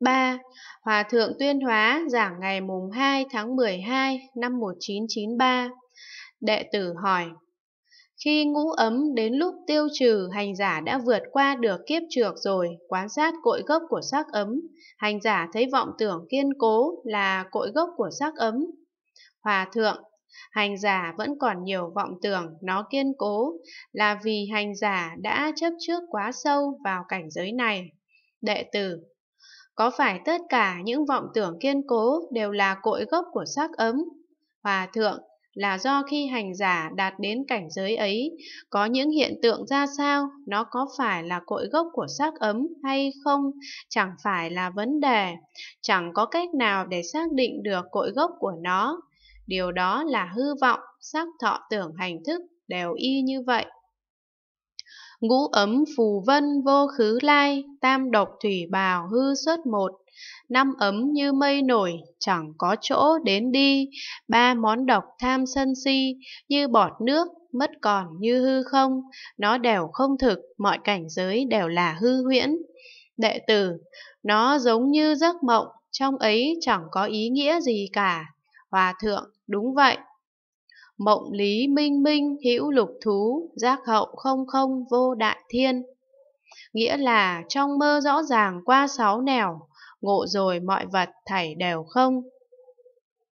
3. Hòa thượng Tuyên Hóa giảng ngày mùng 2 tháng 12 năm 1993. Đệ tử hỏi: Khi ngũ ấm đến lúc tiêu trừ, hành giả đã vượt qua được kiếp trược rồi, quan sát cội gốc của sắc ấm, hành giả thấy vọng tưởng kiên cố là cội gốc của sắc ấm. Hòa thượng Hành giả vẫn còn nhiều vọng tưởng nó kiên cố là vì hành giả đã chấp trước quá sâu vào cảnh giới này. Đệ tử có phải tất cả những vọng tưởng kiên cố đều là cội gốc của xác ấm? Hòa thượng, là do khi hành giả đạt đến cảnh giới ấy, có những hiện tượng ra sao, nó có phải là cội gốc của xác ấm hay không, chẳng phải là vấn đề, chẳng có cách nào để xác định được cội gốc của nó. Điều đó là hư vọng, sắc thọ tưởng hành thức đều y như vậy. Ngũ ấm phù vân vô khứ lai, tam độc thủy bào hư xuất một. Năm ấm như mây nổi, chẳng có chỗ đến đi, ba món độc tham sân si, như bọt nước, mất còn như hư không, nó đều không thực, mọi cảnh giới đều là hư huyễn. Đệ tử, nó giống như giấc mộng, trong ấy chẳng có ý nghĩa gì cả. Hòa thượng, đúng vậy, mộng lý minh minh hữu lục thú, giác hậu không không vô đại thiên. Nghĩa là trong mơ rõ ràng qua sáu nẻo, ngộ rồi mọi vật thảy đều không,